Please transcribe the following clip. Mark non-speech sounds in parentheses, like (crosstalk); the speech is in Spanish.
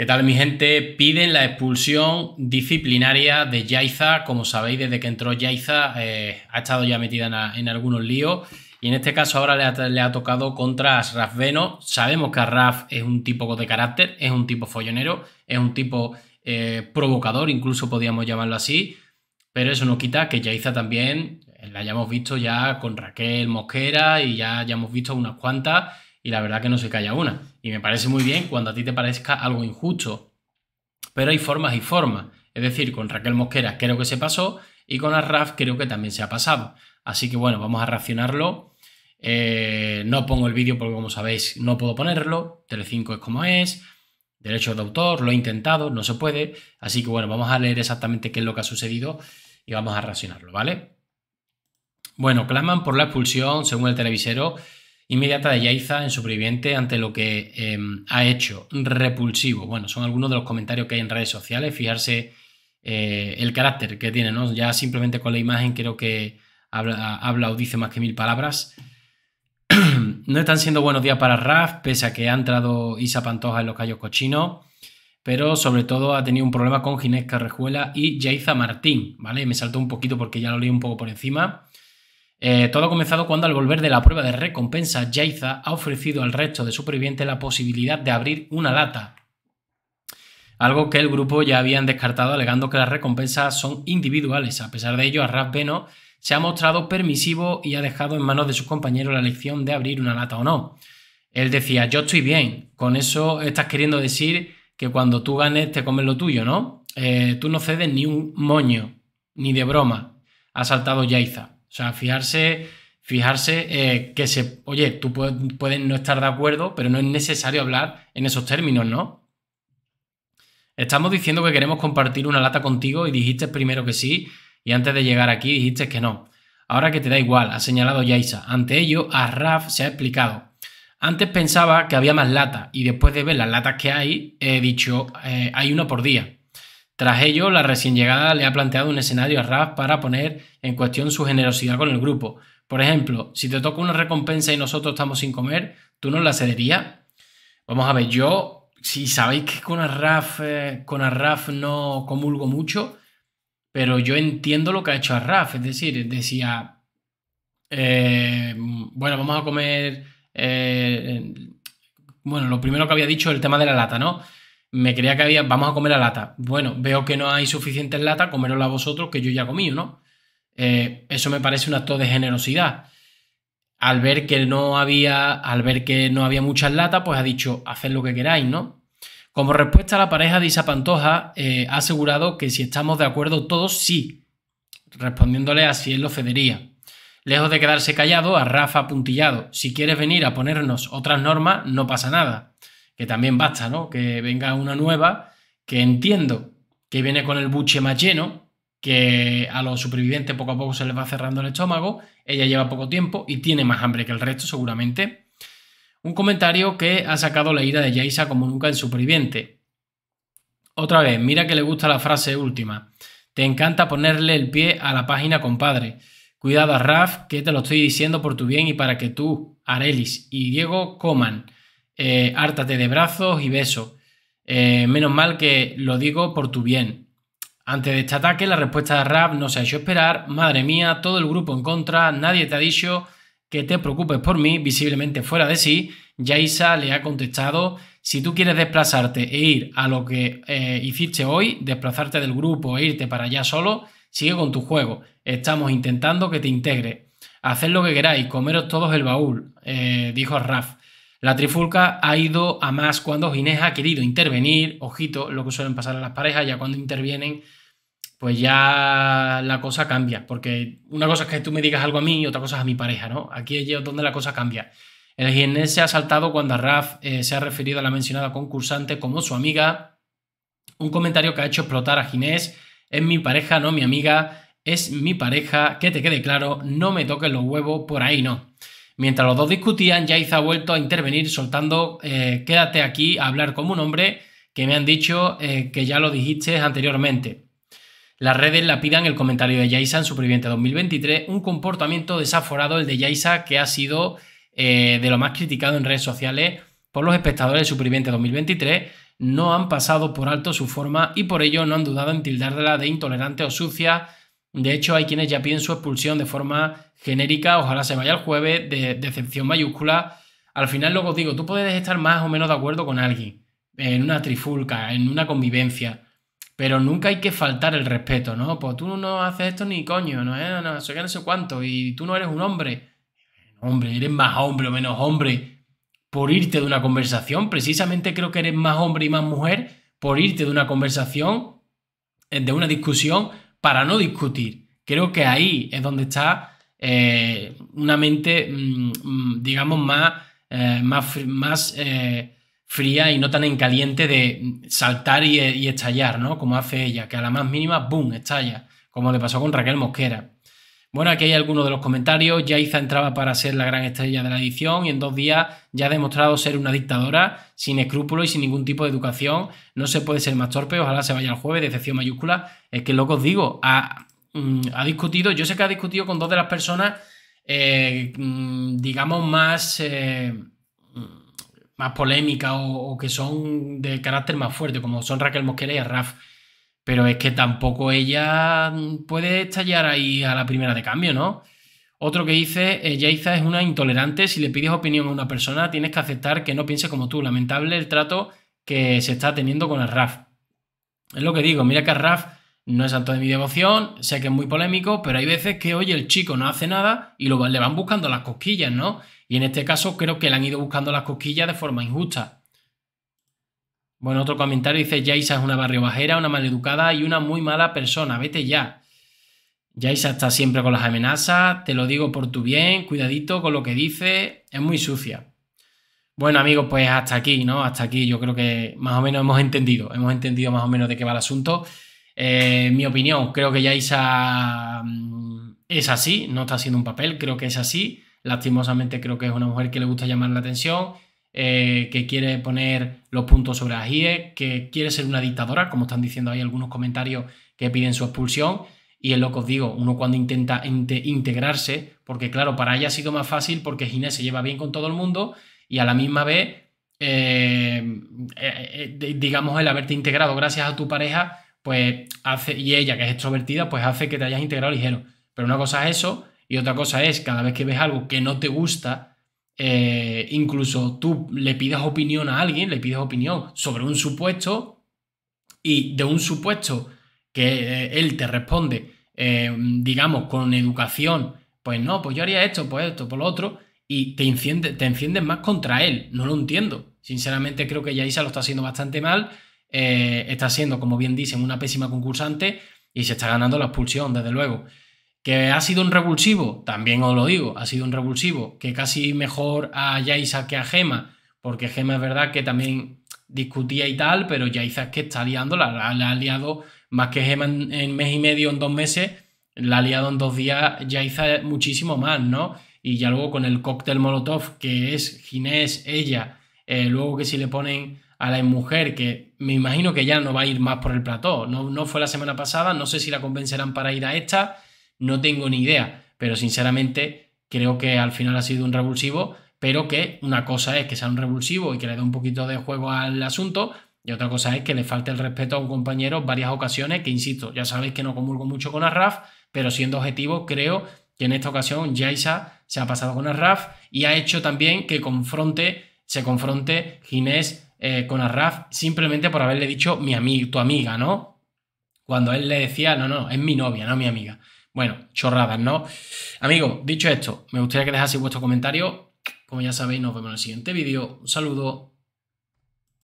¿Qué tal mi gente? Piden la expulsión disciplinaria de Yaiza. Como sabéis, desde que entró Yaiza eh, ha estado ya metida en, algunos líos. Y en este caso ahora le ha, tocado contra Asraf Veno. Sabemos que Raf es un tipo de carácter, es un tipo follonero, es un tipo eh, provocador, incluso podríamos llamarlo así. Pero eso no quita que Yaiza también eh, la hayamos visto ya con Raquel Mosquera y ya hayamos visto unas cuantas y la verdad que no se calla una. Y me parece muy bien cuando a ti te parezca algo injusto. Pero hay formas y formas. Es decir, con Raquel Mosquera creo que se pasó y con Arraf creo que también se ha pasado. Así que bueno, vamos a racionarlo. Eh, no pongo el vídeo porque como sabéis no puedo ponerlo. Telecinco es como es. Derecho de autor, lo he intentado, no se puede. Así que bueno, vamos a leer exactamente qué es lo que ha sucedido y vamos a racionarlo, ¿vale? Bueno, claman por la expulsión, según el televisero, inmediata de Yaiza en Superviviente ante lo que em, ha hecho. Repulsivo. Bueno, son algunos de los comentarios que hay en redes sociales. Fijarse eh, el carácter que tiene, ¿no? Ya simplemente con la imagen creo que habla, o dice más que mil palabras. (clears throat) no están siendo buenos días para Raf, pese a que ha entrado Isa Pantoja en los callos cochinos. Pero sobre todo ha tenido un problema con Ginés Carrejuela y Yaiza Martín, ¿vale? Me saltó un poquito porque ya lo leí un poco por encima. Eh, todo ha comenzado cuando al volver de la prueba de recompensa, Jaiza ha ofrecido al resto de supervivientes la posibilidad de abrir una lata. Algo que el grupo ya habían descartado alegando que las recompensas son individuales. A pesar de ello, Arras Beno se ha mostrado permisivo y ha dejado en manos de sus compañeros la elección de abrir una lata o no. Él decía, yo estoy bien, con eso estás queriendo decir que cuando tú ganes te comes lo tuyo, ¿no? Eh, tú no cedes ni un moño, ni de broma, ha saltado Jaiza. O sea, fijarse, fijarse eh, que se, oye, tú puedes, no estar de acuerdo, pero no es necesario hablar en esos términos, ¿no? Estamos diciendo que queremos compartir una lata contigo y dijiste primero que sí y antes de llegar aquí dijiste que no. Ahora que te da igual, ha señalado Yaisa. Ante ello, a Raf se ha explicado. Antes pensaba que había más lata y después de ver las latas que hay, he dicho, eh, hay una por día. Tras ello, la recién llegada le ha planteado un escenario a Raf para poner en cuestión su generosidad con el grupo. Por ejemplo, si te toca una recompensa y nosotros estamos sin comer, ¿tú nos la cederías? Vamos a ver, yo, si sabéis que con Raf, eh, con no comulgo mucho, pero yo entiendo lo que ha hecho Raf. Es decir, decía, eh, bueno, vamos a comer... Eh, bueno, lo primero que había dicho, el tema de la lata, ¿no? me creía que había, vamos a comer la lata. Bueno, veo que no hay suficientes latas, a vosotros, que yo ya comí, ¿no? Eh, eso me parece un acto de generosidad. Al ver que no había, al ver que no había muchas lata, pues ha dicho, haced lo que queráis, ¿no? Como respuesta, la pareja de Isa Pantoja eh, ha asegurado que si estamos de acuerdo todos, sí, respondiéndole así, él lo cedería. Lejos de quedarse callado, a Rafa puntillado. si quieres venir a ponernos otras normas, no pasa nada que también basta, ¿no? Que venga una nueva, que entiendo que viene con el buche más lleno, que a los supervivientes poco a poco se les va cerrando el estómago, ella lleva poco tiempo y tiene más hambre que el resto seguramente. Un comentario que ha sacado la ira de Jaisa como nunca en Superviviente. Otra vez, mira que le gusta la frase última. Te encanta ponerle el pie a la página, compadre. Cuidado a Raf, que te lo estoy diciendo por tu bien y para que tú, Arelis y Diego coman. Eh, ártate de brazos y besos. Eh, menos mal que lo digo por tu bien. Antes de este ataque, la respuesta de Rap no se ha hecho esperar. Madre mía, todo el grupo en contra, nadie te ha dicho que te preocupes por mí, visiblemente fuera de sí. Yaisa le ha contestado, si tú quieres desplazarte e ir a lo que eh, hiciste hoy, desplazarte del grupo e irte para allá solo, sigue con tu juego. Estamos intentando que te integre. Haced lo que queráis, comeros todos el baúl, dijo Raf. La trifulca ha ido a más cuando Ginés ha querido intervenir. Ojito, lo que suelen pasar a las parejas, ya cuando intervienen, pues ya la cosa cambia. Porque una cosa es que tú me digas algo a mí y otra cosa es a mi pareja, ¿no? Aquí es donde la cosa cambia. El Ginés se ha saltado cuando a Raf eh, se ha referido a la mencionada concursante como su amiga. Un comentario que ha hecho explotar a Ginés. Es mi pareja, no mi amiga. Es mi pareja. Que te quede claro, no me toques los huevos, por ahí no. Mientras los dos discutían, Yaiza ha vuelto a intervenir soltando eh, quédate aquí a hablar como un hombre que me han dicho eh, que ya lo dijiste anteriormente. Las redes la pidan el comentario de Yaisa en Superviviente 2023, un comportamiento desaforado el de Yaisa que ha sido eh, de lo más criticado en redes sociales por los espectadores de Superviviente 2023. No han pasado por alto su forma y por ello no han dudado en tildarla de intolerante o sucia de hecho, hay quienes ya piden su expulsión de forma genérica, ojalá se vaya el jueves, de decepción mayúscula. Al final, luego os digo, tú puedes estar más o menos de acuerdo con alguien, en una trifulca, en una convivencia, pero nunca hay que faltar el respeto, ¿no? Pues tú no haces esto ni coño, no, eh, no, soy que no sé cuánto, y tú no eres un hombre. Hombre, eres más hombre o menos hombre por irte de una conversación. Precisamente creo que eres más hombre y más mujer por irte de una conversación, de una discusión, para no discutir. Creo que ahí es donde está eh, una mente, mm, mm, digamos, más, eh, más, más eh, fría y no tan en caliente de saltar y, y, estallar, ¿no? Como hace ella, que a la más mínima, ¡boom!, estalla, como le pasó con Raquel Mosquera. Bueno, aquí hay algunos de los comentarios. Yaiza entraba para ser la gran estrella de la edición y en dos días ya ha demostrado ser una dictadora sin escrúpulos y sin ningún tipo de educación. No se puede ser más torpe. Ojalá se vaya el jueves, decepción mayúscula. Es que lo que os digo, mm, ha, discutido, yo sé que ha discutido con dos de las personas, eh, mm, digamos, más, eh, mm, más polémicas o, o, que son de carácter más fuerte, como son Raquel Mosquera y Raf. Pero es que tampoco ella puede estallar ahí a la primera de cambio, ¿no? Otro que dice, eh, Yaiza es una intolerante, si le pides opinión a una persona tienes que aceptar que no piense como tú. Lamentable el trato que se está teniendo con Raf. Es lo que digo, mira que Raf no es alto de mi devoción, sé que es muy polémico, pero hay veces que, oye, el chico no hace nada y luego le van buscando las cosquillas, ¿no? Y en este caso creo que le han ido buscando las cosquillas de forma injusta. Bueno, otro comentario dice, Yaisa es una barrio bajera, una maleducada y una muy mala persona, vete ya. Yaisa está siempre con las amenazas, te lo digo por tu bien, cuidadito con lo que dice, es muy sucia. Bueno, amigos, pues hasta aquí, ¿no? Hasta aquí yo creo que más o menos hemos entendido, hemos entendido más o menos de qué va el asunto. Eh, mi opinión, creo que Yaisa mm, es así, no está haciendo un papel, creo que es así. Lastimosamente creo que es una mujer que le gusta llamar la atención, eh, que quiere poner los puntos sobre las que quiere ser una dictadora, como están diciendo ahí algunos comentarios que piden su expulsión. Y es lo que os digo, uno cuando intenta integrarse, porque claro, para ella ha sido más fácil porque Ginés se lleva bien con todo el mundo y a la misma vez, eh, eh, digamos, el haberte integrado gracias a tu pareja, pues hace, y ella que es extrovertida, pues hace que te hayas integrado ligero. Pero una cosa es eso y otra cosa es cada vez que ves algo que no te gusta, eh, incluso tú le pidas opinión a alguien, le pides opinión sobre un supuesto y de un supuesto que eh, él te responde, eh, digamos, con educación, pues no, pues yo haría esto, pues esto, por pues lo otro, y te, enciende, te enciendes más contra él. No lo entiendo. Sinceramente creo que Yaisa lo está haciendo bastante mal, está siendo, como bien dicen, una pésima concursante y se está ganando la expulsión, desde luego. ¿Que ha sido un revulsivo? También os lo digo, ha sido un revulsivo. ¿Que casi mejor a Yaisa que a Gema? Porque Gema es verdad que también discutía y tal, pero Yaisa es que está liándola. La, ha liado más que Gema en, mes y medio, en dos meses. La ha liado en dos días Yaisa muchísimo más, ¿no? Y ya luego con el cóctel Molotov, que es Ginés, ella. Eh, luego que si le ponen a la mujer, que me imagino que ya no va a ir más por el plató. No, no fue la semana pasada, no sé si la convencerán para ir a esta no tengo ni idea, pero sinceramente creo que al final ha sido un revulsivo, pero que una cosa es que sea un revulsivo y que le dé un poquito de juego al asunto, y otra cosa es que le falte el respeto a un compañero varias ocasiones, que insisto, ya sabéis que no comulgo mucho con Arraf, pero siendo objetivo, creo que en esta ocasión Jaisa se ha pasado con Arraf y ha hecho también que confronte, se confronte Ginés eh, con Arraf simplemente por haberle dicho mi amigo, tu amiga, ¿no? Cuando él le decía, no, no, es mi novia, no mi amiga. Bueno, chorradas, ¿no? Amigo, dicho esto, me gustaría que dejaseis vuestro comentario. Como ya sabéis, nos vemos en el siguiente vídeo. Un saludo.